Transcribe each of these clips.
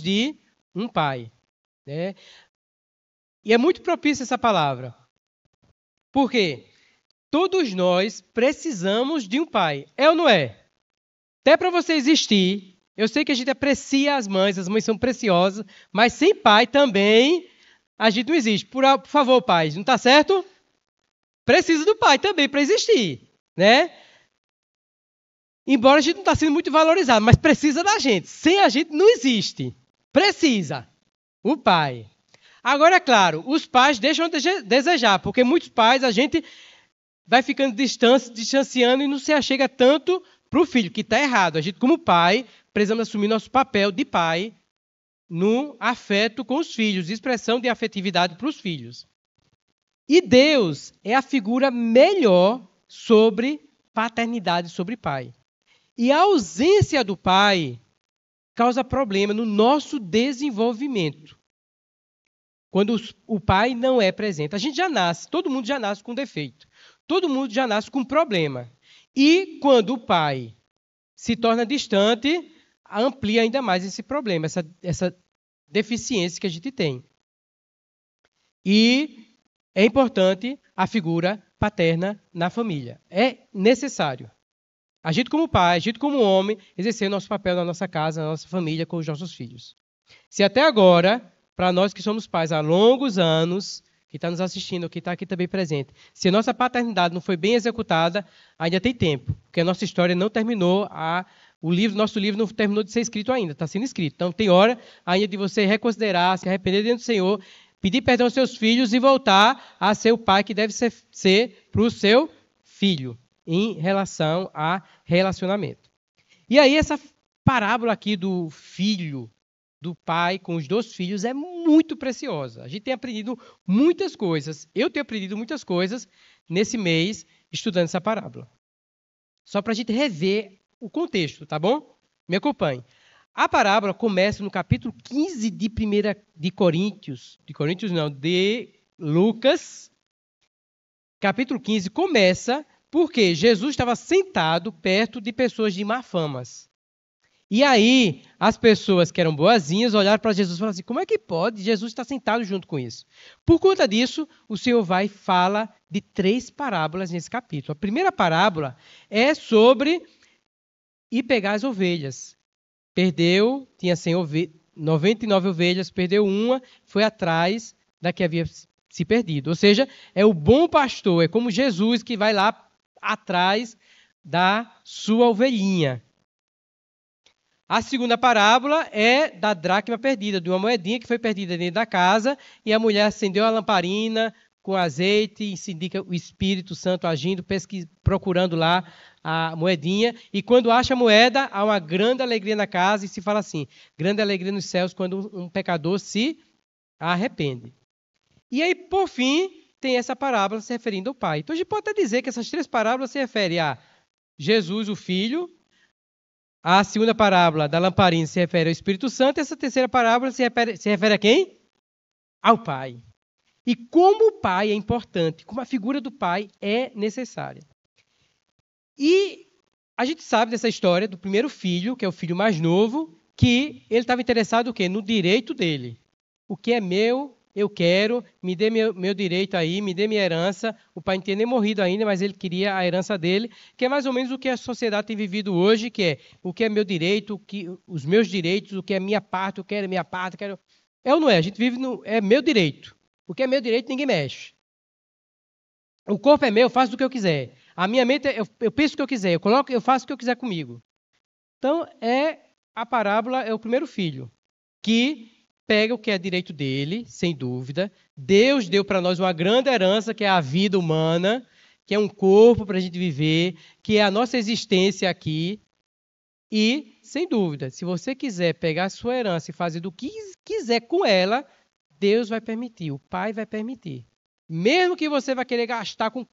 de um pai. Né? E é muito propícia essa palavra. Por quê? Todos nós precisamos de um pai. É ou não é? Até para você existir, eu sei que a gente aprecia as mães, as mães são preciosas, mas sem pai também a gente não existe. Por, por favor, pais, não está certo? Precisa do pai também para existir, né? Embora a gente não está sendo muito valorizado, mas precisa da gente. Sem a gente não existe. Precisa. O pai. Agora, é claro, os pais deixam de desejar, porque muitos pais a gente vai ficando distante, distanciando e não se achega tanto para o filho, que está errado. A gente, como pai, precisamos assumir nosso papel de pai no afeto com os filhos, expressão de afetividade para os filhos. E Deus é a figura melhor sobre paternidade, sobre pai. E a ausência do pai causa problema no nosso desenvolvimento. Quando o pai não é presente. A gente já nasce, todo mundo já nasce com defeito. Todo mundo já nasce com problema. E quando o pai se torna distante, amplia ainda mais esse problema, essa, essa deficiência que a gente tem. E é importante a figura paterna na família. É necessário. Agindo como pai, agindo como homem, exercer nosso papel na nossa casa, na nossa família, com os nossos filhos. Se até agora, para nós que somos pais há longos anos, que está nos assistindo, que está aqui também presente, se a nossa paternidade não foi bem executada, ainda tem tempo, porque a nossa história não terminou, a, o livro, nosso livro não terminou de ser escrito ainda, está sendo escrito. Então tem hora ainda de você reconsiderar, se arrepender diante do Senhor, pedir perdão aos seus filhos e voltar a ser o pai que deve ser para o seu filho em relação a relacionamento. E aí, essa parábola aqui do filho, do pai com os dois filhos é muito preciosa. A gente tem aprendido muitas coisas. Eu tenho aprendido muitas coisas nesse mês estudando essa parábola. Só para a gente rever o contexto, tá bom? Me acompanhe. A parábola começa no capítulo 15 de primeira de Coríntios, de Coríntios não, de Lucas. Capítulo 15 começa porque Jesus estava sentado perto de pessoas de má famas. E aí, as pessoas que eram boazinhas olharam para Jesus e falaram assim: como é que pode? Jesus estar tá sentado junto com isso. Por conta disso, o Senhor vai e fala de três parábolas nesse capítulo. A primeira parábola é sobre ir pegar as ovelhas. Perdeu, tinha 100 99 ovelhas, perdeu uma, foi atrás da que havia se perdido. Ou seja, é o bom pastor, é como Jesus que vai lá atrás da sua ovelhinha. A segunda parábola é da dracma perdida, de uma moedinha que foi perdida dentro da casa e a mulher acendeu a lamparina com azeite e se indica o Espírito Santo agindo, procurando lá a moedinha. E quando acha a moeda, há uma grande alegria na casa e se fala assim: grande alegria nos céus quando um pecador se arrepende. E aí, por fim, tem essa parábola se referindo ao Pai. Então a gente pode até dizer que essas três parábolas se referem a Jesus, o Filho, a segunda parábola da lamparina se refere ao Espírito Santo, e essa terceira parábola se refere, se refere a quem? Ao Pai. E como o Pai é importante, como a figura do Pai é necessária. E a gente sabe dessa história do primeiro filho, que é o filho mais novo, que ele estava interessado o quê? No direito dele. O que é meu eu quero, me dê meu, meu, direito aí, me dê minha herança. O pai não tinha nem morrido ainda, mas ele queria a herança dele, que é mais ou menos o que a sociedade tem vivido hoje, que é o que é meu direito, o que, os meus direitos, o que é minha parte, o que é minha parte, quero. É, é ou não é? A gente vive no. É meu direito. O que é meu direito, ninguém mexe. O corpo é meu, eu faço o que eu quiser. A minha mente, eu, eu penso o que eu quiser, eu, coloco, eu faço o que eu quiser comigo. Então, é a parábola, é o primeiro filho, que pega o que é direito dele, sem dúvida. Deus deu para nós uma grande herança, que é a vida humana, que é um corpo para a gente viver, que é a nossa existência aqui. E, sem dúvida, se você quiser pegar a sua herança e fazer do que quiser com ela, Deus vai permitir, o Pai vai permitir. Mesmo que você vá querer gastar com,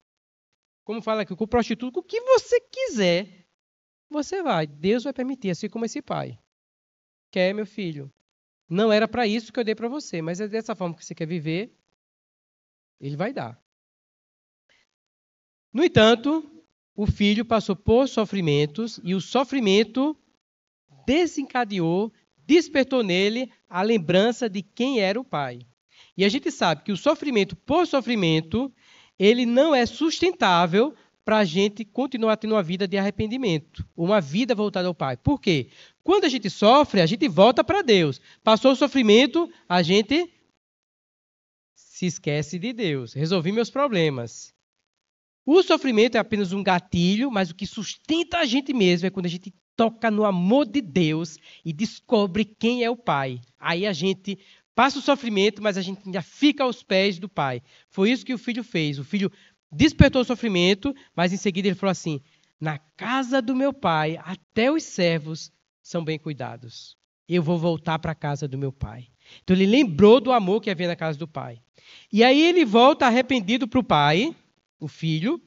como fala aqui, com prostituto, com o que você quiser, você vai. Deus vai permitir, assim como esse pai. Quer, meu filho? Não era para isso que eu dei para você, mas é dessa forma que você quer viver, ele vai dar. No entanto, o filho passou por sofrimentos e o sofrimento desencadeou, despertou nele a lembrança de quem era o pai. E a gente sabe que o sofrimento por sofrimento, ele não é sustentável para a gente continuar tendo uma vida de arrependimento, uma vida voltada ao Pai. Por quê? Quando a gente sofre, a gente volta para Deus. Passou o sofrimento, a gente se esquece de Deus. Resolvi meus problemas. O sofrimento é apenas um gatilho, mas o que sustenta a gente mesmo é quando a gente toca no amor de Deus e descobre quem é o Pai. Aí a gente passa o sofrimento, mas a gente ainda fica aos pés do Pai. Foi isso que o filho fez. O filho despertou o sofrimento, mas em seguida ele falou assim: Na casa do meu pai, até os servos são bem cuidados. Eu vou voltar para a casa do meu pai. Então ele lembrou do amor que havia na casa do pai. E aí ele volta arrependido para o pai, o filho,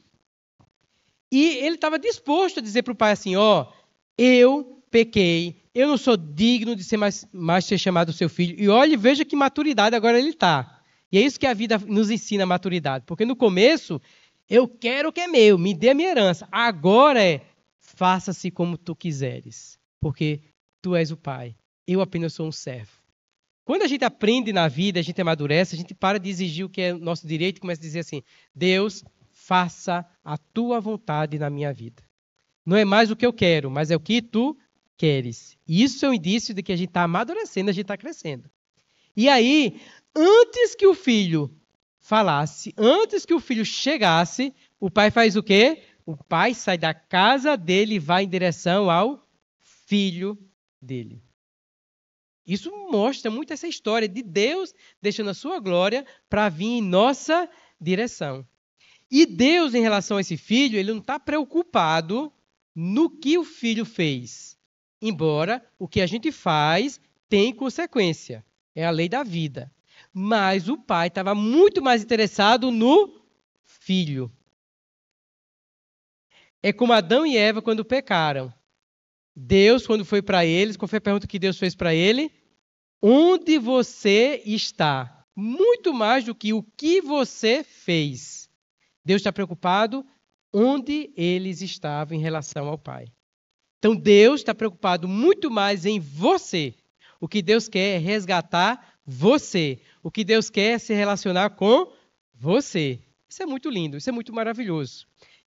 e ele estava disposto a dizer para o pai assim: Ó, oh, eu pequei, eu não sou digno de ser mais, mais ser chamado seu filho. E olhe, veja que maturidade agora ele está. E é isso que a vida nos ensina a maturidade. Porque no começo, eu quero o que é meu, me dê a minha herança. Agora é, faça-se como tu quiseres, porque tu és o Pai, eu apenas sou um servo. Quando a gente aprende na vida, a gente amadurece, a gente para de exigir o que é nosso direito e começa a dizer assim: Deus, faça a tua vontade na minha vida. Não é mais o que eu quero, mas é o que tu queres. Isso é um indício de que a gente está amadurecendo, a gente está crescendo. E aí, antes que o filho falasse, antes que o filho chegasse, o pai faz o quê? O pai sai da casa dele e vai em direção ao filho dele. Isso mostra muito essa história de Deus deixando a sua glória para vir em nossa direção. E Deus, em relação a esse filho, ele não está preocupado no que o filho fez. Embora o que a gente faz tem consequência. É a lei da vida. Mas o pai estava muito mais interessado no filho. É como Adão e Eva quando pecaram. Deus, quando foi para eles, qual foi a pergunta que Deus fez para ele? Onde você está? Muito mais do que o que você fez. Deus está preocupado onde eles estavam em relação ao Pai. Então Deus está preocupado muito mais em você. O que Deus quer é resgatar você. O que Deus quer é se relacionar com você. Isso é muito lindo, isso é muito maravilhoso.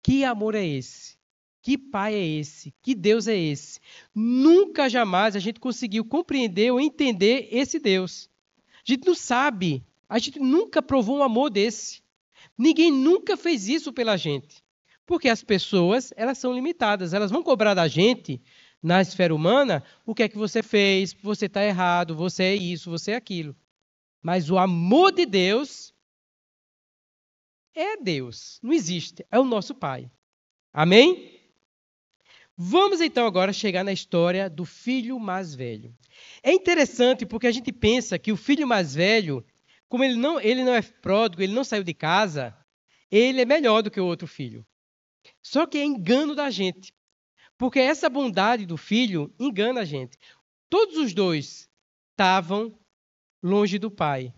Que amor é esse? Que pai é esse? Que Deus é esse? Nunca jamais a gente conseguiu compreender ou entender esse Deus. A gente não sabe. A gente nunca provou um amor desse. Ninguém nunca fez isso pela gente. Porque as pessoas, elas são limitadas, elas vão cobrar da gente na esfera humana, o que é que você fez, você está errado, você é isso, você é aquilo. Mas o amor de Deus é Deus, não existe, é o nosso Pai. Amém? Vamos então agora chegar na história do filho mais velho. É interessante porque a gente pensa que o filho mais velho, como ele não, ele não é pródigo, ele não saiu de casa, ele é melhor do que o outro filho. Só que é engano da gente, porque essa bondade do filho engana a gente. Todos os dois estavam longe do pai.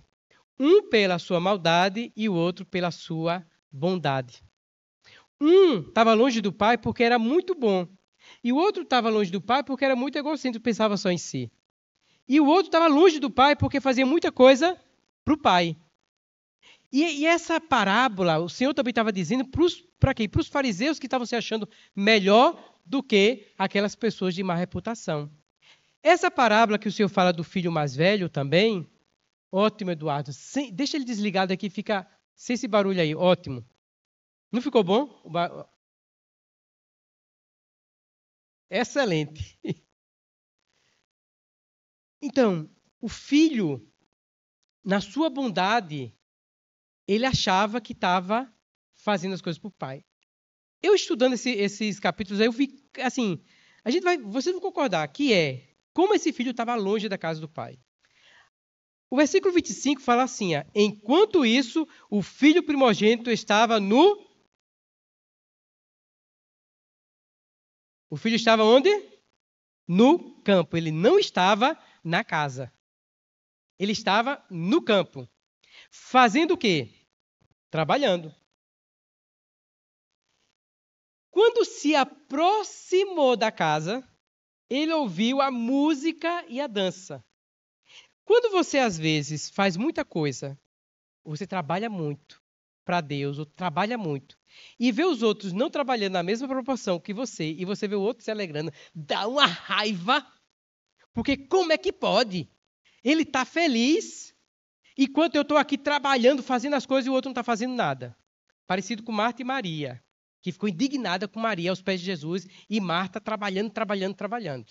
Um pela sua maldade e o outro pela sua bondade. Um estava longe do pai porque era muito bom. E o outro estava longe do pai porque era muito egocêntrico, pensava só em si. E o outro estava longe do pai porque fazia muita coisa para o pai. E, e, essa parábola, o Senhor também estava dizendo para quem? Para os fariseus que estavam se achando melhor do que aquelas pessoas de má reputação. Essa parábola que o senhor fala do filho mais velho também, ótimo, Eduardo. Sem, deixa ele desligado aqui, fica sem esse barulho aí, ótimo. Não ficou bom? Excelente. Então, o filho, na sua bondade, ele achava que estava fazendo as coisas para o pai. Eu estudando esse, esses capítulos aí, eu vi assim, a gente vai, vocês vão concordar que é como esse filho estava longe da casa do pai. O versículo 25 fala assim: ó, enquanto isso, o filho primogênito estava no. O filho estava onde? No campo. Ele não estava na casa. Ele estava no campo. Fazendo o quê? Trabalhando. Quando se aproximou da casa, ele ouviu a música e a dança. Quando você, às vezes, faz muita coisa, você trabalha muito para Deus, ou trabalha muito, e vê os outros não trabalhando na mesma proporção que você, e você vê o outro se alegrando, dá uma raiva, porque como é que pode? Ele está feliz, enquanto eu estou aqui trabalhando, fazendo as coisas, e o outro não está fazendo nada. Parecido com Marta e Maria que ficou indignada com Maria aos pés de Jesus e Marta trabalhando, trabalhando, trabalhando.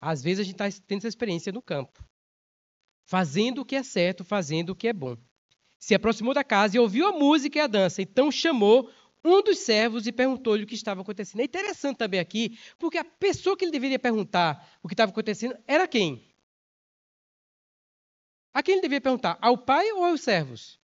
Às vezes a gente está tendo essa experiência no campo, fazendo o que é certo, fazendo o que é bom. Se aproximou da casa e ouviu a música e a dança, então chamou um dos servos e perguntou-lhe o que estava acontecendo. É interessante também aqui, porque a pessoa que ele deveria perguntar o que estava acontecendo era quem? A quem ele devia perguntar? Ao pai ou aos servos?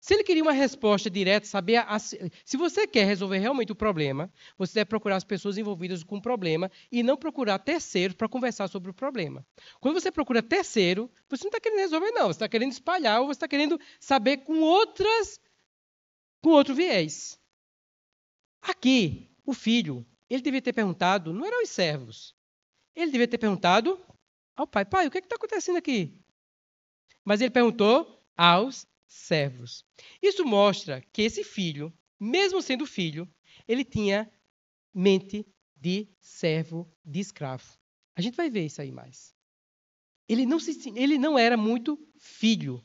Se ele queria uma resposta direta, saber. A... se você quer resolver realmente o problema, você deve procurar as pessoas envolvidas com o problema e não procurar terceiros para conversar sobre o problema. Quando você procura terceiro, você não está querendo resolver, não. Você está querendo espalhar ou você está querendo saber com outras. com outro viés. Aqui, o filho, ele devia ter perguntado, não eram os servos. Ele devia ter perguntado ao pai: pai, o que é está acontecendo aqui? Mas ele perguntou aos servos. Isso mostra que esse filho, mesmo sendo filho, ele tinha mente de servo, de escravo. A gente vai ver isso aí mais. Ele não, se, ele não era muito filho.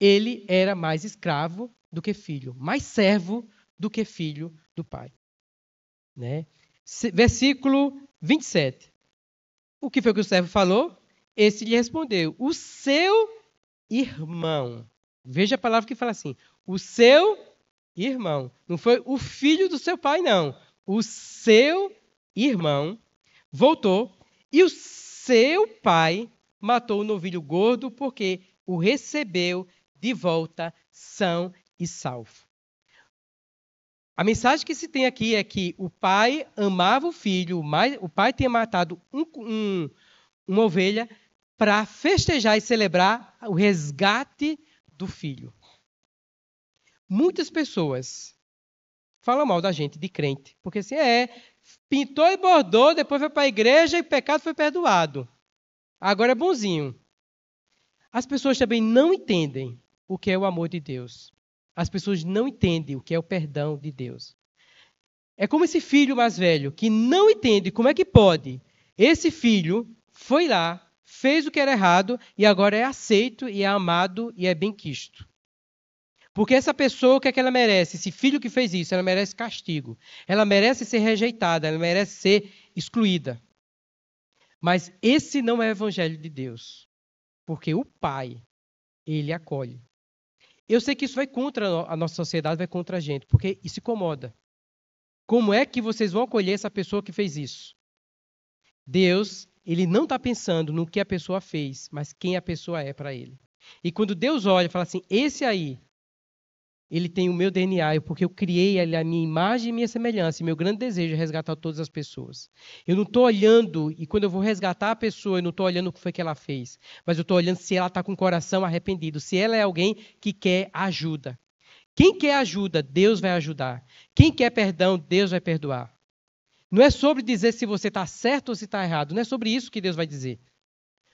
Ele era mais escravo do que filho, mais servo do que filho do pai. Né? Versículo 27. O que foi que o servo falou? Esse lhe respondeu: O seu irmão. Veja a palavra que fala assim: o seu irmão. Não foi o filho do seu pai, não. O seu irmão voltou e o seu pai matou o novilho gordo porque o recebeu de volta são e salvo. A mensagem que se tem aqui é que o pai amava o filho, o pai tinha matado um, um, uma ovelha, para festejar e celebrar o resgate do filho. Muitas pessoas falam mal da gente, de crente, porque assim é, pintou e bordou, depois foi para a igreja e o pecado foi perdoado. Agora é bonzinho. As pessoas também não entendem o que é o amor de Deus. As pessoas não entendem o que é o perdão de Deus. É como esse filho mais velho que não entende como é que pode. Esse filho foi lá, fez o que era errado e agora é aceito e é amado e é bem-quisto. Porque essa pessoa, o que é que ela merece? Esse filho que fez isso, ela merece castigo. Ela merece ser rejeitada, ela merece ser excluída. Mas esse não é o evangelho de Deus. Porque o Pai, ele acolhe. Eu sei que isso vai contra a nossa sociedade, vai contra a gente, porque isso incomoda. Como é que vocês vão acolher essa pessoa que fez isso? Deus ele não está pensando no que a pessoa fez, mas quem a pessoa é para ele. E quando Deus olha e fala assim: esse aí, ele tem o meu DNA, porque eu criei ele a minha imagem e minha semelhança. E meu grande desejo é resgatar todas as pessoas. Eu não estou olhando, e quando eu vou resgatar a pessoa, eu não estou olhando o que foi que ela fez, mas eu estou olhando se ela está com o coração arrependido, se ela é alguém que quer ajuda. Quem quer ajuda, Deus vai ajudar. Quem quer perdão, Deus vai perdoar. Não é sobre dizer se você está certo ou se está errado. Não é sobre isso que Deus vai dizer.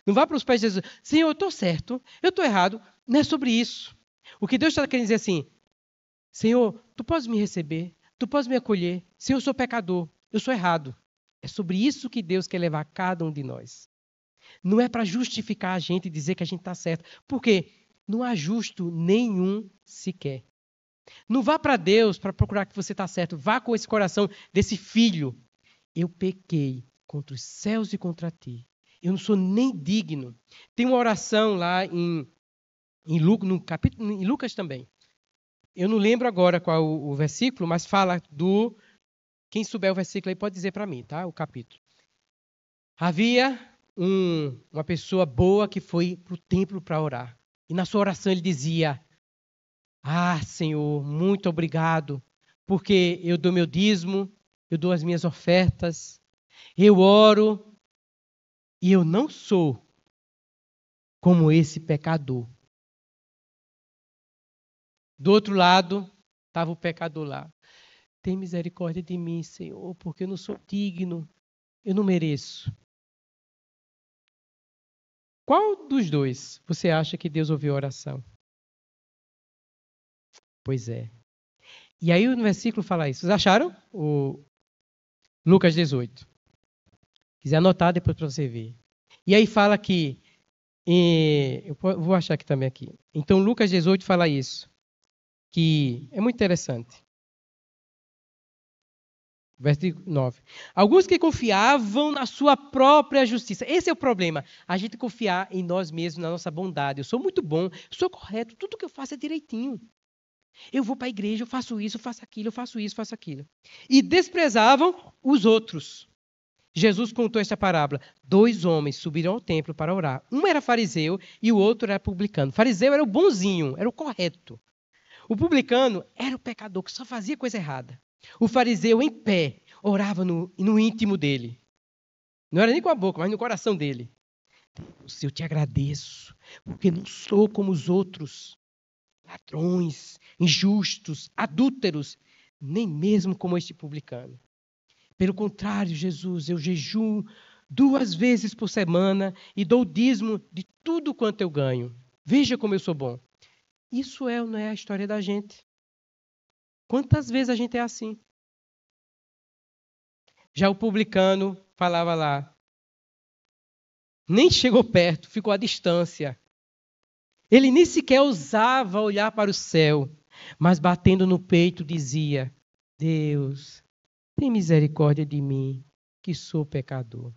Não vá para os pés de Jesus. Senhor, eu estou certo. Eu estou errado. Não é sobre isso. O que Deus está querendo dizer é assim. Senhor, tu podes me receber. Tu podes me acolher. Senhor, eu sou pecador. Eu sou errado. É sobre isso que Deus quer levar cada um de nós. Não é para justificar a gente e dizer que a gente está certo. Porque não há justo nenhum sequer. Não vá para Deus para procurar que você está certo. Vá com esse coração desse filho eu pequei contra os céus e contra ti. Eu não sou nem digno. Tem uma oração lá em, em, Lucas, no capítulo, em Lucas também. Eu não lembro agora qual o, o versículo, mas fala do. Quem souber o versículo aí pode dizer para mim, tá? O capítulo. Havia um, uma pessoa boa que foi para o templo para orar. E na sua oração ele dizia: Ah, Senhor, muito obrigado, porque eu dou meu dízimo, eu dou as minhas ofertas, eu oro, e eu não sou como esse pecador. Do outro lado, estava o pecador lá. Tem misericórdia de mim, Senhor, porque eu não sou digno, eu não mereço. Qual dos dois você acha que Deus ouviu a oração? Pois é. E aí no versículo fala isso. Vocês acharam o, Lucas 18. Quiser anotar depois para você ver. E aí fala que. E, eu vou achar aqui também aqui. Então, Lucas 18 fala isso. Que é muito interessante. Versículo 9. Alguns que confiavam na sua própria justiça. Esse é o problema. A gente confiar em nós mesmos, na nossa bondade. Eu sou muito bom, sou correto, tudo que eu faço é direitinho. Eu vou para a igreja, eu faço isso, eu faço aquilo, eu faço isso, eu faço aquilo. E desprezavam os outros. Jesus contou esta parábola. Dois homens subiram ao templo para orar. Um era fariseu e o outro era publicano. O fariseu era o bonzinho, era o correto. O publicano era o pecador que só fazia coisa errada. O fariseu, em pé, orava no, no íntimo dele. Não era nem com a boca, mas no coração dele. Deus, eu te agradeço, porque não sou como os outros ladrões, injustos, adúlteros, nem mesmo como este publicano. Pelo contrário, Jesus, eu jejuo duas vezes por semana e dou o dízimo de tudo quanto eu ganho. Veja como eu sou bom. Isso é ou não é a história da gente? Quantas vezes a gente é assim? Já o publicano falava lá, nem chegou perto, ficou à distância. Ele nem sequer ousava olhar para o céu, mas batendo no peito dizia: Deus, tem misericórdia de mim, que sou pecador.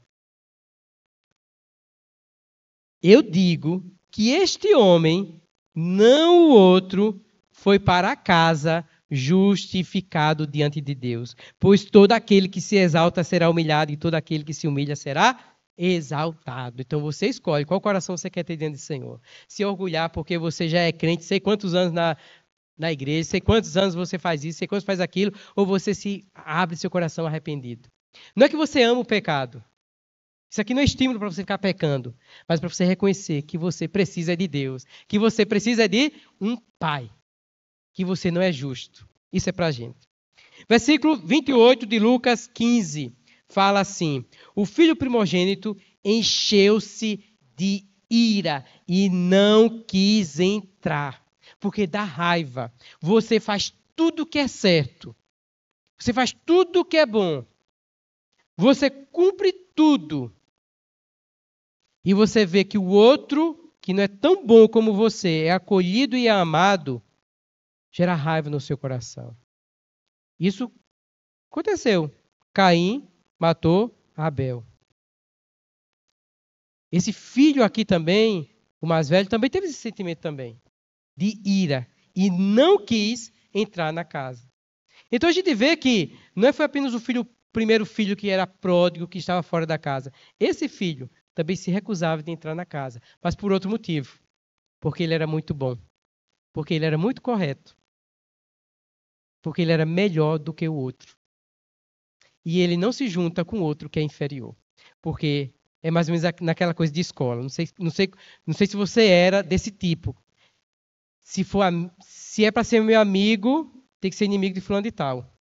Eu digo que este homem, não o outro, foi para casa justificado diante de Deus. Pois todo aquele que se exalta será humilhado, e todo aquele que se humilha será exaltado. Então você escolhe qual coração você quer ter dentro do Senhor. Se orgulhar porque você já é crente, sei quantos anos na, na igreja, sei quantos anos você faz isso, sei quantos faz aquilo, ou você se abre seu coração arrependido. Não é que você ama o pecado. Isso aqui não é estímulo para você ficar pecando, mas para você reconhecer que você precisa de Deus, que você precisa de um Pai, que você não é justo. Isso é para a gente. Versículo 28 de Lucas 15 fala assim: O filho primogênito encheu-se de ira e não quis entrar, porque dá raiva. Você faz tudo que é certo. Você faz tudo que é bom. Você cumpre tudo. E você vê que o outro, que não é tão bom como você, é acolhido e é amado, gera raiva no seu coração. Isso aconteceu. Caim matou Abel. Esse filho aqui também, o mais velho, também teve esse sentimento também de ira e não quis entrar na casa. Então a gente vê que não foi apenas o filho, o primeiro filho que era pródigo, que estava fora da casa. Esse filho também se recusava de entrar na casa, mas por outro motivo, porque ele era muito bom, porque ele era muito correto, porque ele era melhor do que o outro e ele não se junta com outro que é inferior. Porque é mais ou menos naquela coisa de escola. Não sei, não sei, não sei se você era desse tipo. Se, for, se é para ser meu amigo, tem que ser inimigo de fulano de tal.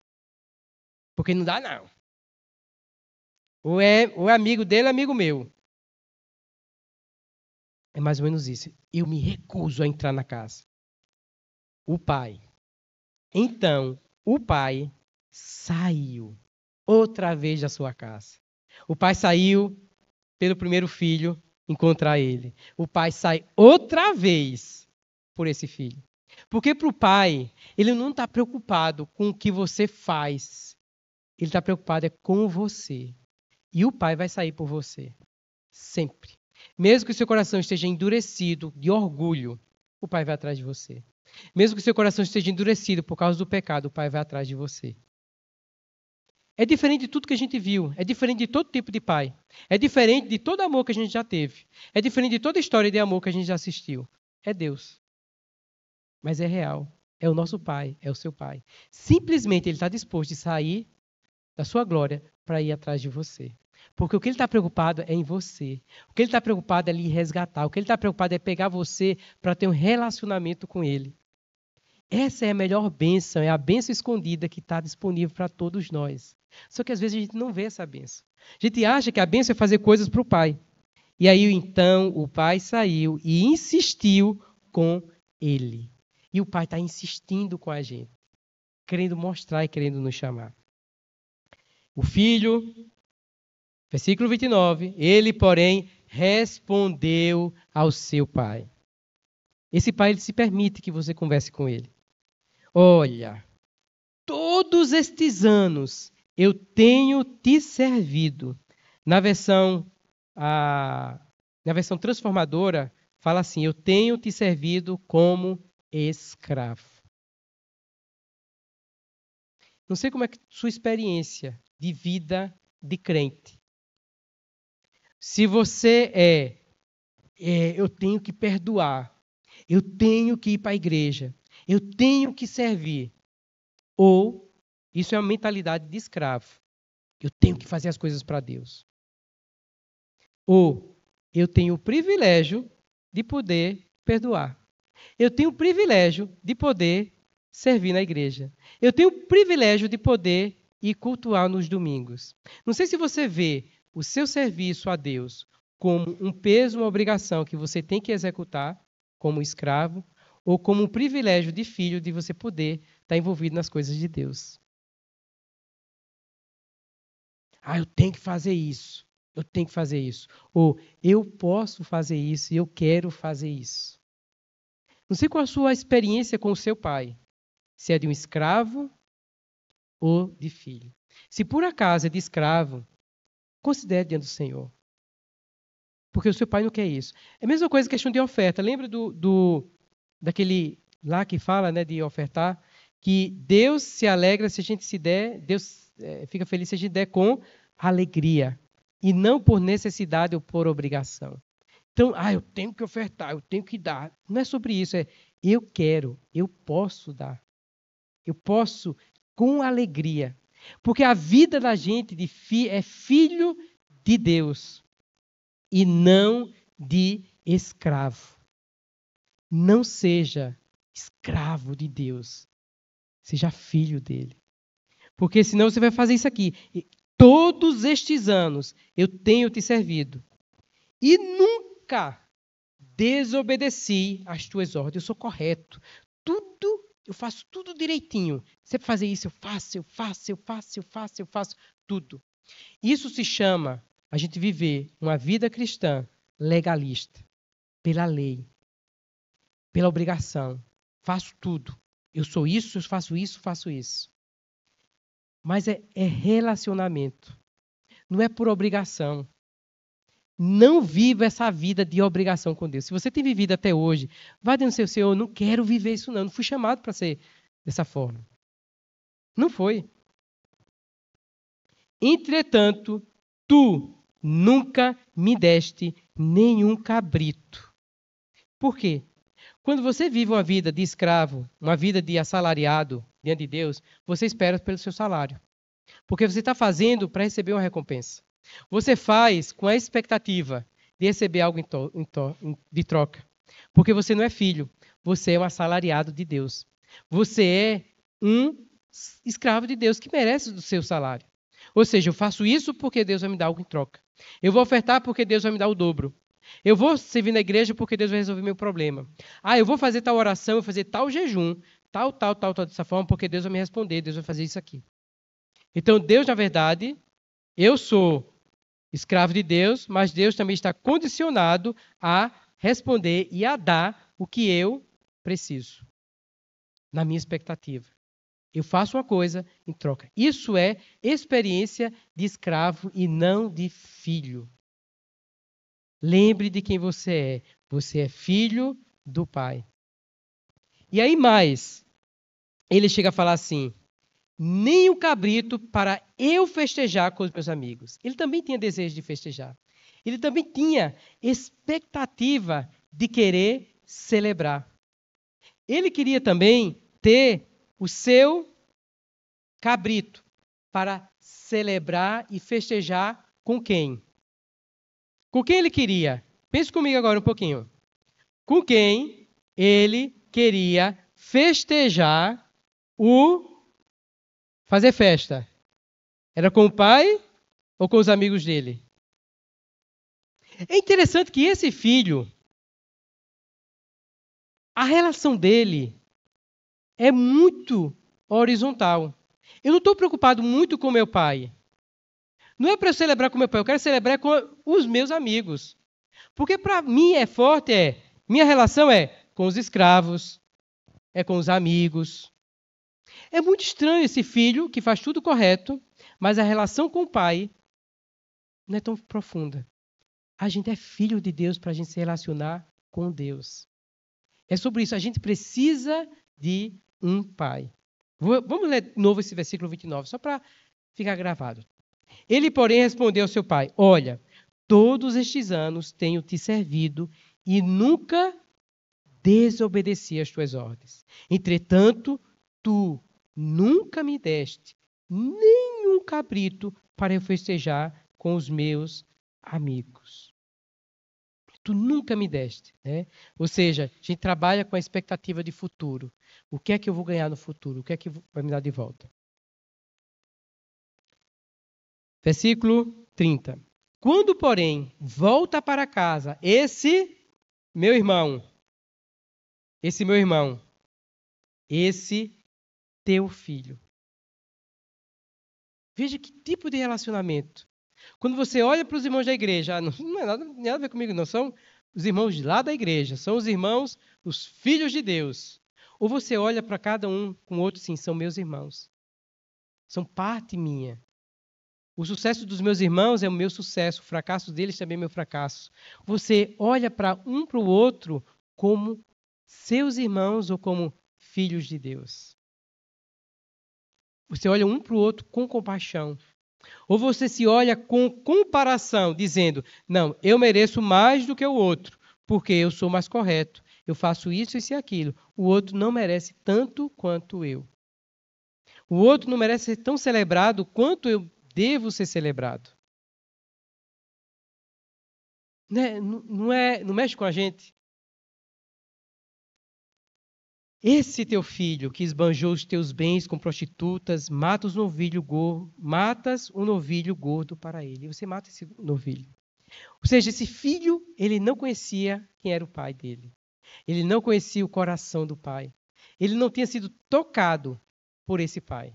Porque não dá, não. Ou é, ou é amigo dele, é amigo meu. É mais ou menos isso. Eu me recuso a entrar na casa. O pai. Então, o pai saiu outra vez da sua casa. O pai saiu pelo primeiro filho encontrar ele. O pai sai outra vez por esse filho. Porque para o pai, ele não está preocupado com o que você faz. Ele está preocupado é com você. E o pai vai sair por você. Sempre. Mesmo que o seu coração esteja endurecido de orgulho, o pai vai atrás de você. Mesmo que o seu coração esteja endurecido por causa do pecado, o pai vai atrás de você. É diferente de tudo que a gente viu, é diferente de todo tipo de pai, é diferente de todo amor que a gente já teve, é diferente de toda história de amor que a gente já assistiu. É Deus. Mas é real. É o nosso Pai, é o seu Pai. Simplesmente Ele está disposto a sair da sua glória para ir atrás de você. Porque o que Ele está preocupado é em você. O que Ele está preocupado é lhe resgatar. O que Ele está preocupado é pegar você para ter um relacionamento com Ele. Essa é a melhor bênção, é a bênção escondida que está disponível para todos nós. Só que às vezes a gente não vê essa benção. A gente acha que a benção é fazer coisas para o pai. E aí então o pai saiu e insistiu com ele. E o pai está insistindo com a gente, querendo mostrar e querendo nos chamar. O filho, versículo 29, ele, porém, respondeu ao seu pai. Esse pai ele se permite que você converse com ele. Olha, todos estes anos eu tenho te servido. Na versão a, na versão transformadora fala assim: eu tenho te servido como escravo. Não sei como é que sua experiência de vida de crente. Se você é, é eu tenho que perdoar, eu tenho que ir para a igreja, eu tenho que servir, ou isso é uma mentalidade de escravo. Eu tenho que fazer as coisas para Deus. Ou eu tenho o privilégio de poder perdoar. Eu tenho o privilégio de poder servir na igreja. Eu tenho o privilégio de poder ir cultuar nos domingos. Não sei se você vê o seu serviço a Deus como um peso, uma obrigação que você tem que executar como escravo, ou como um privilégio de filho de você poder estar tá envolvido nas coisas de Deus. Ah, eu tenho que fazer isso. Eu tenho que fazer isso. Ou eu posso fazer isso e eu quero fazer isso. Não sei qual a sua experiência com o seu pai. Se é de um escravo ou de filho. Se por acaso é de escravo, considere diante do Senhor. Porque o seu pai não quer isso. É a mesma coisa questão de oferta. Lembra do, do daquele lá que fala né, de ofertar? Que Deus se alegra se a gente se der, Deus é, fica feliz se a gente der com alegria e não por necessidade ou por obrigação. Então, ah, eu tenho que ofertar, eu tenho que dar. Não é sobre isso, é eu quero, eu posso dar. Eu posso com alegria. Porque a vida da gente fi, é filho de Deus e não de escravo. Não seja escravo de Deus, seja filho dele. Porque senão você vai fazer isso aqui. E todos estes anos eu tenho te servido. E nunca desobedeci às tuas ordens. Eu sou correto. Tudo, eu faço tudo direitinho. Você fazer isso, eu faço, eu faço, eu faço, eu faço, eu faço tudo. Isso se chama a gente viver uma vida cristã legalista, pela lei, pela obrigação. Faço tudo. Eu sou isso, eu faço isso, faço isso. Mas é, é relacionamento. Não é por obrigação. Não viva essa vida de obrigação com Deus. Se você tem vivido até hoje, vá dizer seu Senhor, eu não quero viver isso não, não fui chamado para ser dessa forma. Não foi. Entretanto, tu nunca me deste nenhum cabrito. Por quê? Quando você vive uma vida de escravo, uma vida de assalariado, diante de Deus, você espera pelo seu salário. Porque você está fazendo para receber uma recompensa. Você faz com a expectativa de receber algo em to, em to, em, de troca. Porque você não é filho, você é um assalariado de Deus. Você é um escravo de Deus que merece o seu salário. Ou seja, eu faço isso porque Deus vai me dar algo em troca. Eu vou ofertar porque Deus vai me dar o dobro. Eu vou servir na igreja porque Deus vai resolver meu problema. Ah, eu vou fazer tal oração, eu vou fazer tal jejum tal, tal, tal, tal dessa forma, porque Deus vai me responder, Deus vai fazer isso aqui. Então, Deus, na verdade, eu sou escravo de Deus, mas Deus também está condicionado a responder e a dar o que eu preciso, na minha expectativa. Eu faço uma coisa em troca. Isso é experiência de escravo e não de filho. Lembre de quem você é. Você é filho do Pai. E aí mais, ele chega a falar assim: nem o cabrito para eu festejar com os meus amigos. Ele também tinha desejo de festejar. Ele também tinha expectativa de querer celebrar. Ele queria também ter o seu cabrito para celebrar e festejar com quem? Com quem ele queria? Pense comigo agora um pouquinho. Com quem ele queria festejar o. fazer festa. Era com o pai ou com os amigos dele? É interessante que esse filho, a relação dele é muito horizontal. Eu não estou preocupado muito com meu pai. Não é para eu celebrar com meu pai, eu quero celebrar com os meus amigos. Porque para mim é forte, é, minha relação é com os escravos, é com os amigos. É muito estranho esse filho que faz tudo correto, mas a relação com o pai não é tão profunda. A gente é filho de Deus para a gente se relacionar com Deus. É sobre isso. A gente precisa de um pai. Vamos ler de novo esse versículo 29, só para ficar gravado. Ele, porém, respondeu ao seu pai: Olha, todos estes anos tenho te servido e nunca desobedeci às tuas ordens. Entretanto, tu nunca me deste nenhum cabrito para eu festejar com os meus amigos. Tu nunca me deste, né? Ou seja, a gente trabalha com a expectativa de futuro. O que é que eu vou ganhar no futuro? O que é que vai me dar de volta? Versículo 30. Quando, porém, volta para casa, esse meu irmão esse meu irmão, esse teu filho. Veja que tipo de relacionamento. Quando você olha para os irmãos da igreja, ah, não, é nada, nada a ver comigo, não são os irmãos de lá da igreja, são os irmãos, os filhos de Deus. Ou você olha para cada um com outro, sim, são meus irmãos. São parte minha. O sucesso dos meus irmãos é o meu sucesso, o fracasso deles também é meu fracasso. Você olha para um para o outro como seus irmãos ou como filhos de Deus. Você olha um para o outro com compaixão. Ou você se olha com comparação, dizendo: Não, eu mereço mais do que o outro, porque eu sou mais correto. Eu faço isso, isso e aquilo. O outro não merece tanto quanto eu. O outro não merece ser tão celebrado quanto eu devo ser celebrado. Né, não, não, é, não mexe com a gente? Esse teu filho que esbanjou os teus bens com prostitutas, matas um novilho gordo, matas um novilho gordo para ele. Você mata esse novilho. Ou seja, esse filho, ele não conhecia quem era o pai dele. Ele não conhecia o coração do pai. Ele não tinha sido tocado por esse pai.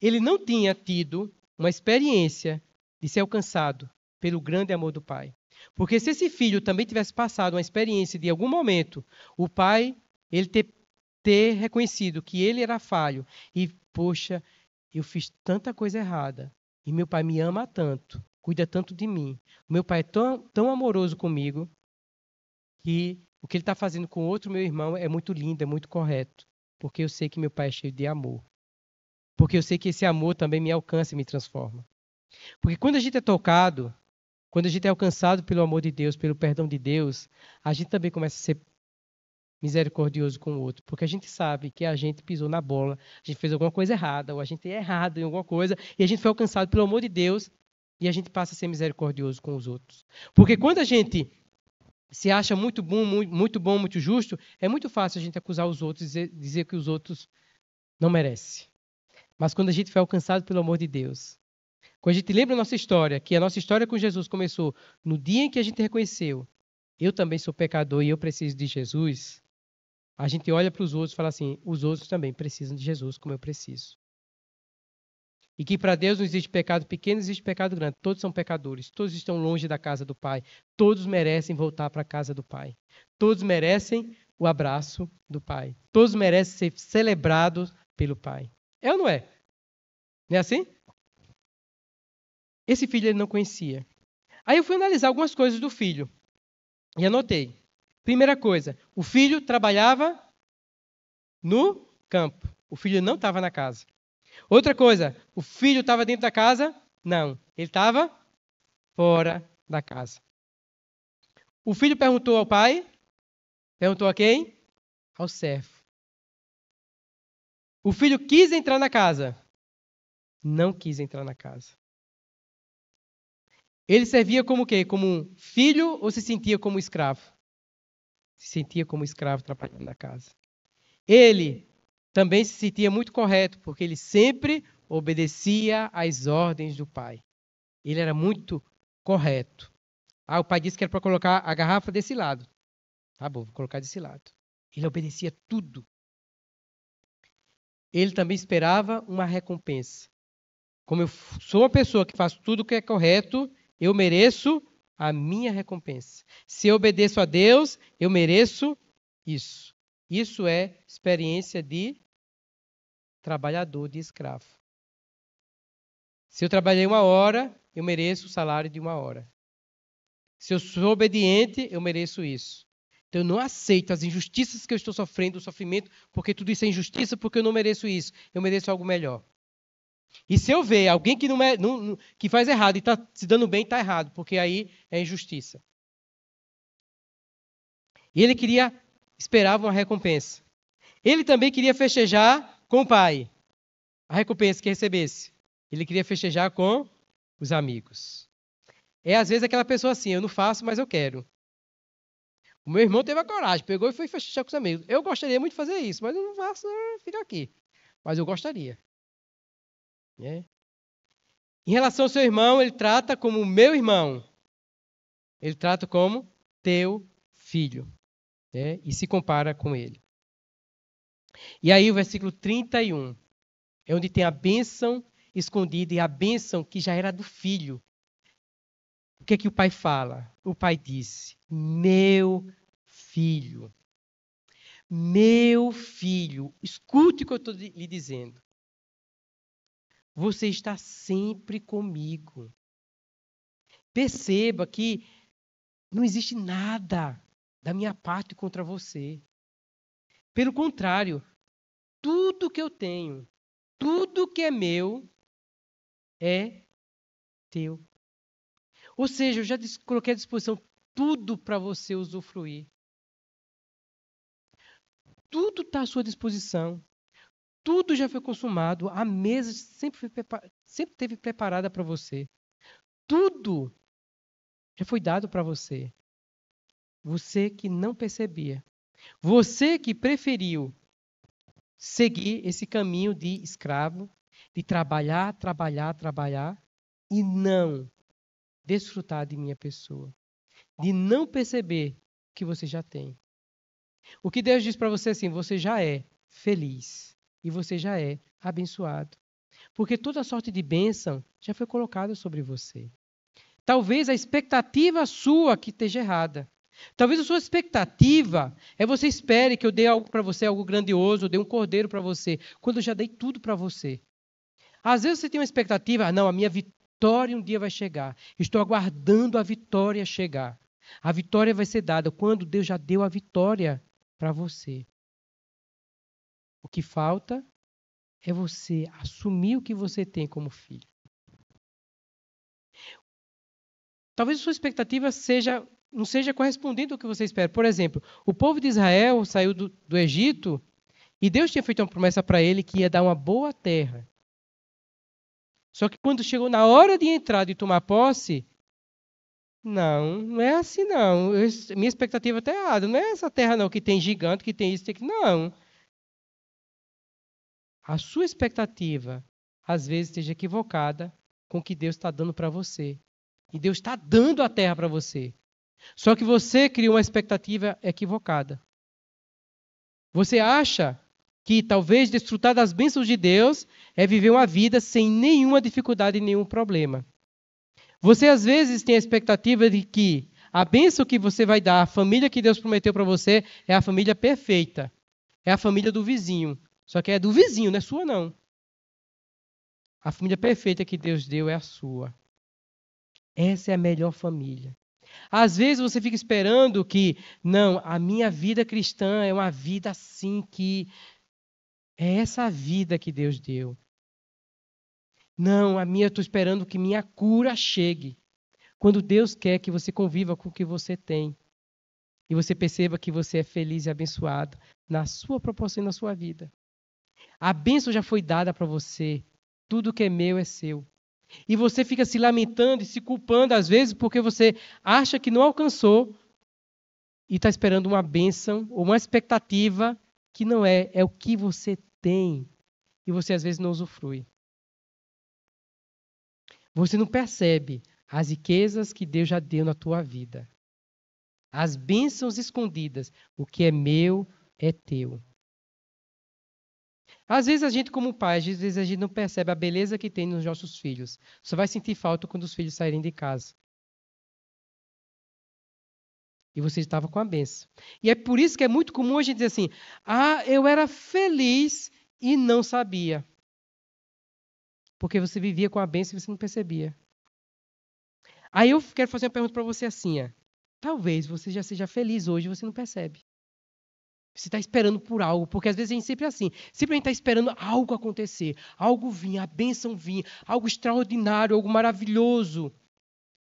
Ele não tinha tido uma experiência de ser alcançado pelo grande amor do pai. Porque se esse filho também tivesse passado uma experiência de algum momento, o pai, ele ter ter reconhecido que ele era falho e, poxa, eu fiz tanta coisa errada e meu pai me ama tanto, cuida tanto de mim. Meu pai é tão, tão amoroso comigo que o que ele está fazendo com outro meu irmão é muito lindo, é muito correto, porque eu sei que meu pai é cheio de amor. Porque eu sei que esse amor também me alcança e me transforma. Porque quando a gente é tocado, quando a gente é alcançado pelo amor de Deus, pelo perdão de Deus, a gente também começa a ser misericordioso com o outro, porque a gente sabe que a gente pisou na bola, a gente fez alguma coisa errada, ou a gente é errado em alguma coisa, e a gente foi alcançado pelo amor de Deus, e a gente passa a ser misericordioso com os outros. Porque quando a gente se acha muito bom, muito, bom, muito justo, é muito fácil a gente acusar os outros, dizer, dizer que os outros não merecem. Mas quando a gente foi alcançado pelo amor de Deus, quando a gente lembra a nossa história, que a nossa história com Jesus começou no dia em que a gente reconheceu, eu também sou pecador e eu preciso de Jesus, a gente olha para os outros e fala assim: os outros também precisam de Jesus, como eu preciso. E que para Deus não existe pecado pequeno, existe pecado grande. Todos são pecadores, todos estão longe da casa do Pai, todos merecem voltar para a casa do Pai, todos merecem o abraço do Pai, todos merecem ser celebrados pelo Pai. É ou não é? Não é assim? Esse filho ele não conhecia. Aí eu fui analisar algumas coisas do filho e anotei. Primeira coisa, o filho trabalhava no campo. O filho não estava na casa. Outra coisa, o filho estava dentro da casa? Não, ele estava fora da casa. O filho perguntou ao pai, perguntou a quem? Ao servo. O filho quis entrar na casa, não quis entrar na casa. Ele servia como o quê? Como um filho ou se sentia como escravo? se sentia como escravo trabalhando na casa. Ele também se sentia muito correto, porque ele sempre obedecia às ordens do pai. Ele era muito correto. Ah, o pai disse que era para colocar a garrafa desse lado. Tá bom, vou colocar desse lado. Ele obedecia tudo. Ele também esperava uma recompensa. Como eu sou uma pessoa que faz tudo o que é correto, eu mereço a minha recompensa. Se eu obedeço a Deus, eu mereço isso. Isso é experiência de trabalhador, de escravo. Se eu trabalhei uma hora, eu mereço o salário de uma hora. Se eu sou obediente, eu mereço isso. Então eu não aceito as injustiças que eu estou sofrendo, o sofrimento, porque tudo isso é injustiça, porque eu não mereço isso. Eu mereço algo melhor. E se eu ver alguém que, não é, não, que faz errado e está se dando bem, está errado, porque aí é injustiça. E ele queria, esperava uma recompensa. Ele também queria festejar com o pai a recompensa que recebesse. Ele queria festejar com os amigos. É às vezes aquela pessoa assim, eu não faço, mas eu quero. O meu irmão teve a coragem, pegou e foi festejar com os amigos. Eu gostaria muito de fazer isso, mas eu não faço, né, fica fico aqui. Mas eu gostaria. Né? Em relação ao seu irmão, ele trata como meu irmão. Ele trata como teu filho. Né? E se compara com ele. E aí o versículo 31 é onde tem a bênção escondida e a bênção que já era do filho. O que é que o pai fala? O pai disse: Meu filho, meu filho, escute o que eu estou lhe dizendo. Você está sempre comigo. Perceba que não existe nada da minha parte contra você. Pelo contrário, tudo que eu tenho, tudo que é meu, é teu. Ou seja, eu já coloquei à disposição tudo para você usufruir. Tudo está à sua disposição. Tudo já foi consumado, a mesa sempre, sempre teve preparada para você. Tudo já foi dado para você. Você que não percebia. Você que preferiu seguir esse caminho de escravo, de trabalhar, trabalhar, trabalhar e não desfrutar de minha pessoa, de não perceber que você já tem. O que Deus diz para você é assim, você já é feliz e você já é abençoado. Porque toda sorte de bênção já foi colocada sobre você. Talvez a expectativa sua que esteja errada. Talvez a sua expectativa é você espere que eu dê algo para você, algo grandioso, eu dê um cordeiro para você, quando eu já dei tudo para você. Às vezes você tem uma expectativa, não, a minha vitória um dia vai chegar. Estou aguardando a vitória chegar. A vitória vai ser dada quando Deus já deu a vitória para você. O que falta é você assumir o que você tem como filho. Talvez a sua expectativa seja não seja correspondente ao que você espera. Por exemplo, o povo de Israel saiu do, do Egito e Deus tinha feito uma promessa para ele que ia dar uma boa terra. Só que quando chegou na hora de entrar e tomar posse, não, não é assim não. Eu, minha expectativa está errada. Não é essa terra não que tem gigante, que tem isso, tem que não a sua expectativa às vezes esteja equivocada com o que Deus está dando para você. E Deus está dando a terra para você. Só que você criou uma expectativa equivocada. Você acha que talvez desfrutar das bênçãos de Deus é viver uma vida sem nenhuma dificuldade e nenhum problema. Você às vezes tem a expectativa de que a bênção que você vai dar, a família que Deus prometeu para você, é a família perfeita, é a família do vizinho, só que é do vizinho, não é sua, não. A família perfeita que Deus deu é a sua. Essa é a melhor família. Às vezes você fica esperando que, não, a minha vida cristã é uma vida assim que. É essa a vida que Deus deu. Não, a minha, eu estou esperando que minha cura chegue. Quando Deus quer que você conviva com o que você tem. E você perceba que você é feliz e abençoado na sua proporção e na sua vida. A bênção já foi dada para você. Tudo que é meu é seu. E você fica se lamentando e se culpando, às vezes, porque você acha que não alcançou e está esperando uma bênção ou uma expectativa que não é, é o que você tem. E você, às vezes, não usufrui. Você não percebe as riquezas que Deus já deu na tua vida. As bênçãos escondidas. O que é meu é teu. Às vezes a gente, como pai, às vezes a gente não percebe a beleza que tem nos nossos filhos. Só vai sentir falta quando os filhos saírem de casa. E você estava com a benção. E é por isso que é muito comum a gente dizer assim: ah, eu era feliz e não sabia. Porque você vivia com a benção e você não percebia. Aí eu quero fazer uma pergunta para você assim: ó. talvez você já seja feliz hoje e você não percebe. Você está esperando por algo, porque às vezes a gente sempre é assim. Sempre a gente está esperando algo acontecer, algo vir, a bênção vir, algo extraordinário, algo maravilhoso.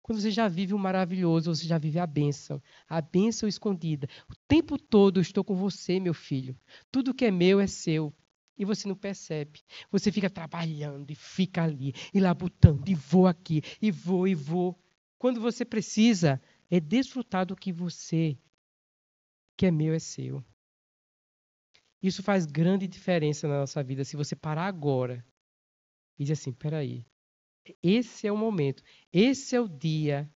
Quando você já vive o maravilhoso, você já vive a bênção, a bênção escondida. O tempo todo eu estou com você, meu filho. Tudo que é meu é seu. E você não percebe. Você fica trabalhando e fica ali, e lá botando, e vou aqui, e vou, e vou. Quando você precisa, é desfrutar do que você, que é meu, é seu. Isso faz grande diferença na nossa vida se você parar agora e dizer assim: peraí, esse é o momento, esse é o dia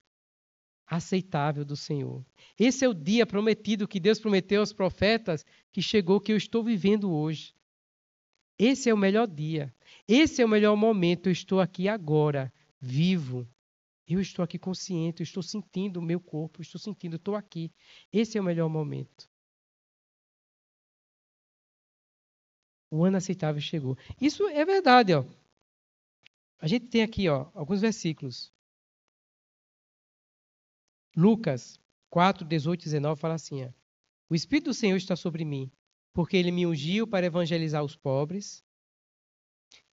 aceitável do Senhor. Esse é o dia prometido que Deus prometeu aos profetas que chegou, que eu estou vivendo hoje. Esse é o melhor dia, esse é o melhor momento. Eu estou aqui agora, vivo. Eu estou aqui consciente, eu estou sentindo o meu corpo, eu estou sentindo, eu estou aqui. Esse é o melhor momento. o ano aceitável chegou. Isso é verdade, ó. A gente tem aqui, ó, alguns versículos. Lucas 4, 18 e 19 fala assim: ó, O Espírito do Senhor está sobre mim, porque ele me ungiu para evangelizar os pobres,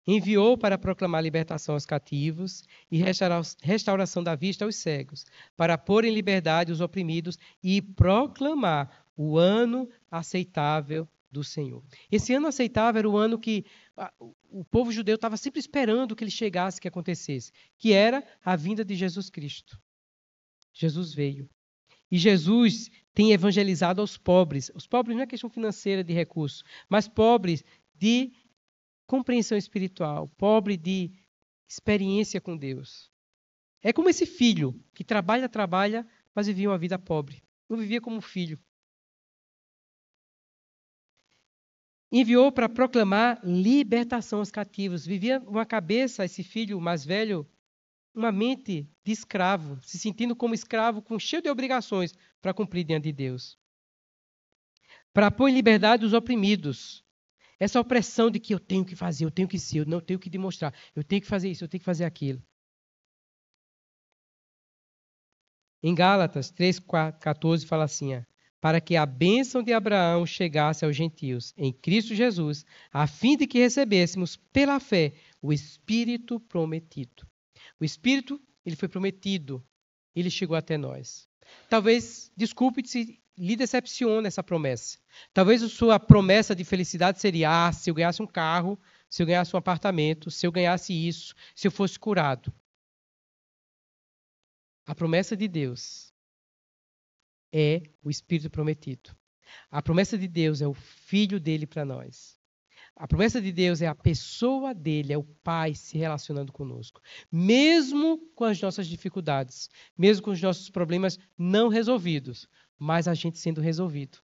enviou para proclamar libertação aos cativos e restauração da vista aos cegos, para pôr em liberdade os oprimidos e proclamar o ano aceitável do Senhor. Esse ano aceitável era o ano que o povo judeu estava sempre esperando que ele chegasse, que acontecesse, que era a vinda de Jesus Cristo. Jesus veio. E Jesus tem evangelizado aos pobres. Os pobres não é questão financeira de recursos, mas pobres de compreensão espiritual, pobre de experiência com Deus. É como esse filho que trabalha, trabalha, mas vivia uma vida pobre. Não vivia como filho, enviou para proclamar libertação aos cativos. Vivia uma cabeça, esse filho mais velho, uma mente de escravo, se sentindo como escravo, com cheio de obrigações para cumprir diante de Deus. Para pôr em liberdade os oprimidos. Essa opressão de que eu tenho que fazer, eu tenho que ser, eu não tenho que demonstrar, eu tenho que fazer isso, eu tenho que fazer aquilo. Em Gálatas 3, 4, 14 fala assim: para que a bênção de Abraão chegasse aos gentios em Cristo Jesus, a fim de que recebêssemos pela fé o Espírito prometido. O Espírito, ele foi prometido, ele chegou até nós. Talvez, desculpe se lhe decepciona essa promessa. Talvez a sua promessa de felicidade seria: ah, se eu ganhasse um carro, se eu ganhasse um apartamento, se eu ganhasse isso, se eu fosse curado. A promessa de Deus é o Espírito prometido. A promessa de Deus é o Filho dele para nós. A promessa de Deus é a pessoa dele, é o Pai se relacionando conosco. Mesmo com as nossas dificuldades, mesmo com os nossos problemas não resolvidos, mas a gente sendo resolvido.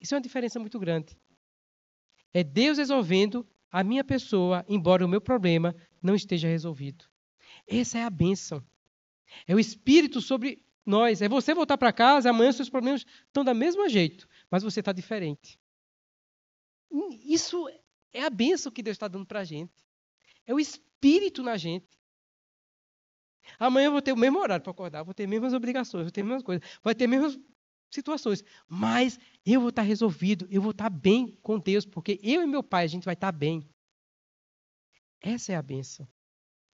Isso é uma diferença muito grande. É Deus resolvendo a minha pessoa, embora o meu problema não esteja resolvido. Essa é a bênção. É o Espírito sobre nós. É você voltar para casa, amanhã seus problemas estão da mesma jeito, mas você está diferente. Isso é a benção que Deus está dando para a gente. É o Espírito na gente. Amanhã eu vou ter o mesmo horário para acordar, vou ter as mesmas obrigações, vou ter as mesmas coisas, vai ter as mesmas situações. Mas eu vou estar tá resolvido, eu vou estar tá bem com Deus, porque eu e meu pai, a gente vai estar tá bem. Essa é a benção.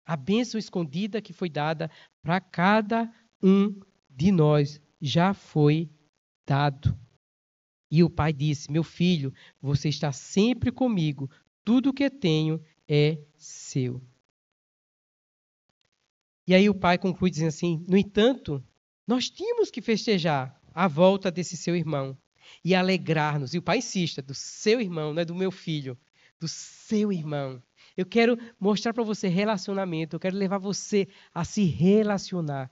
A benção escondida que foi dada para cada um de nós já foi dado. E o pai disse: Meu filho, você está sempre comigo, tudo que tenho é seu. E aí o pai conclui dizendo assim: No entanto, nós tínhamos que festejar a volta desse seu irmão e alegrar-nos. E o pai insista: é do seu irmão, não é do meu filho, do seu irmão. Eu quero mostrar para você relacionamento, eu quero levar você a se relacionar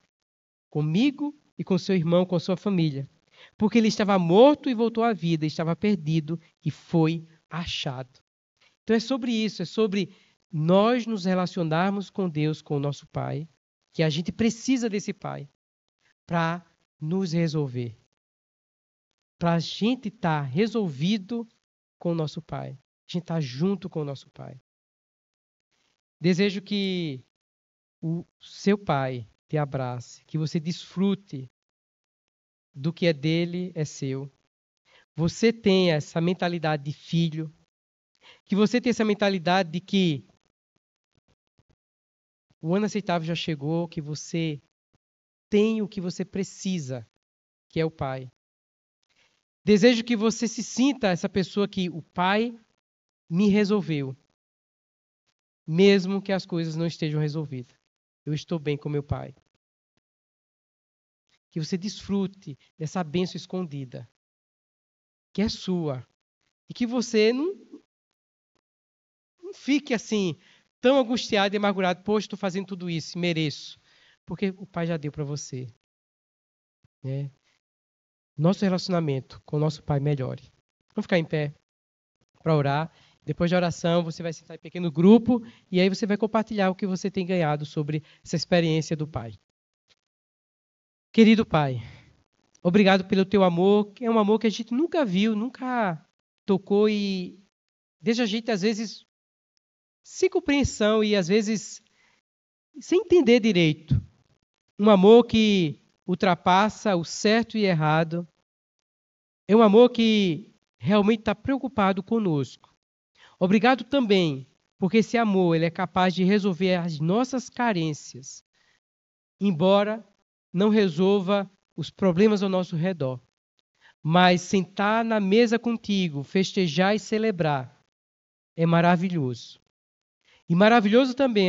comigo e com seu irmão, com sua família. Porque ele estava morto e voltou à vida, estava perdido e foi achado. Então é sobre isso, é sobre nós nos relacionarmos com Deus, com o nosso Pai, que a gente precisa desse Pai para nos resolver. Para a gente estar tá resolvido com o nosso Pai. A gente estar tá junto com o nosso Pai. Desejo que o seu Pai te abrace, que você desfrute do que é dele, é seu. Você tenha essa mentalidade de filho, que você tenha essa mentalidade de que o ano aceitável já chegou, que você tem o que você precisa, que é o Pai. Desejo que você se sinta essa pessoa que o Pai me resolveu, mesmo que as coisas não estejam resolvidas eu estou bem com meu Pai. Que você desfrute dessa bênção escondida, que é sua. E que você não, não fique assim, tão angustiado e amargurado, poxa, estou fazendo tudo isso, mereço. Porque o Pai já deu para você. Né? Nosso relacionamento com o nosso Pai melhore. Vamos ficar em pé para orar. Depois da oração, você vai sentar em pequeno grupo e aí você vai compartilhar o que você tem ganhado sobre essa experiência do Pai. Querido Pai, obrigado pelo teu amor, que é um amor que a gente nunca viu, nunca tocou e deixa a gente, às vezes, sem compreensão e, às vezes, sem entender direito. Um amor que ultrapassa o certo e errado. É um amor que realmente está preocupado conosco. Obrigado também, porque esse amor ele é capaz de resolver as nossas carências, embora não resolva os problemas ao nosso redor. Mas sentar na mesa contigo, festejar e celebrar é maravilhoso. E maravilhoso também